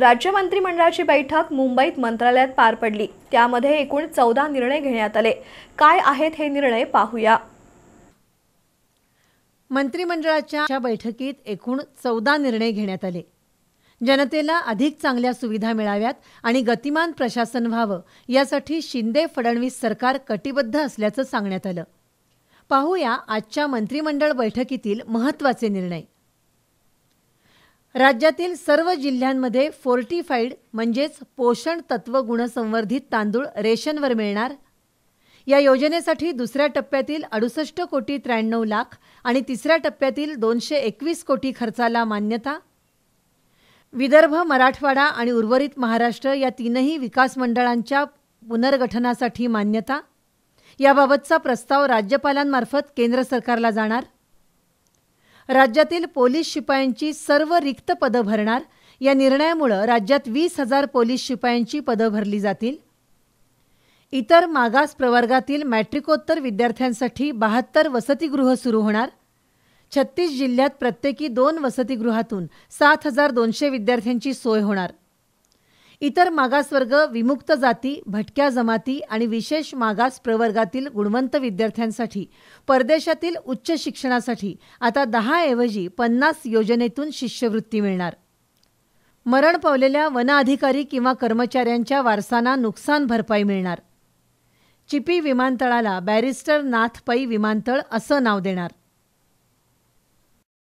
राज्य मंत्रिमंडळाची बैठक मुंबईत मंत्रालयात पार पडली त्यामध्ये एकूण चौदा निर्णय घेण्यात आले काय आहेत हे निर्णय पाहूया मंत्रिमंडळाच्या बैठकीत एकूण चौदा निर्णय घेण्यात आले जनतेला अधिक चांगल्या सुविधा मिळाव्यात आणि गतिमान प्रशासन व्हावं यासाठी शिंदे फडणवीस सरकार कटिबद्ध असल्याचं सांगण्यात आलं पाहूया आजच्या मंत्रिमंडळ बैठकीतील महत्त्वाचे निर्णय राज्यातील सर्व जिल्ह्यांमध्ये फोर्टिफाईड म्हणजेच पोषण तत्व गुणसंवर्धित तांदूळ रेशनवर मिळणार या योजनेसाठी दुसऱ्या टप्प्यातील अडुसष्ट कोटी त्र्याण्णव लाख आणि तिसऱ्या टप्प्यातील दोनशे एकवीस कोटी खर्चाला मान्यता विदर्भ मराठवाडा आणि उर्वरित महाराष्ट्र या तीनही विकास मंडळांच्या पुनर्गठनासाठी मान्यता याबाबतचा प्रस्ताव राज्यपालांमार्फत केंद्र सरकारला जाणार राज्यातील पोलीस शिपायांची सर्व रिक्त पदं भरणार या निर्णयामुळं राज्यात वीस हजार पोलीस शिपायांची पदं भरली जातील इतर मागास प्रवर्गातील मॅट्रिकोत्तर विद्यार्थ्यांसाठी बहात्तर वसतिगृह सुरू होणार छत्तीस जिल्ह्यात प्रत्येकी दोन वसतिगृहातून सात हजार दोनशे विद्यार्थ्यांची सोय होणार इतर मागासवर्ग विमुक्त जाती भटक्या जमाती आणि विशेष मागास प्रवर्गातील गुणवंत विद्यार्थ्यांसाठी परदेशातील उच्च शिक्षणासाठी आता ऐवजी पन्नास योजनेतून शिष्यवृत्ती मिळणार मरण पावलेल्या वन अधिकारी किंवा कर्मचाऱ्यांच्या वारसांना नुकसान भरपाई मिळणार चिपी विमानतळाला बॅरिस्टर नाथ पै विमानतळ असं नाव देणार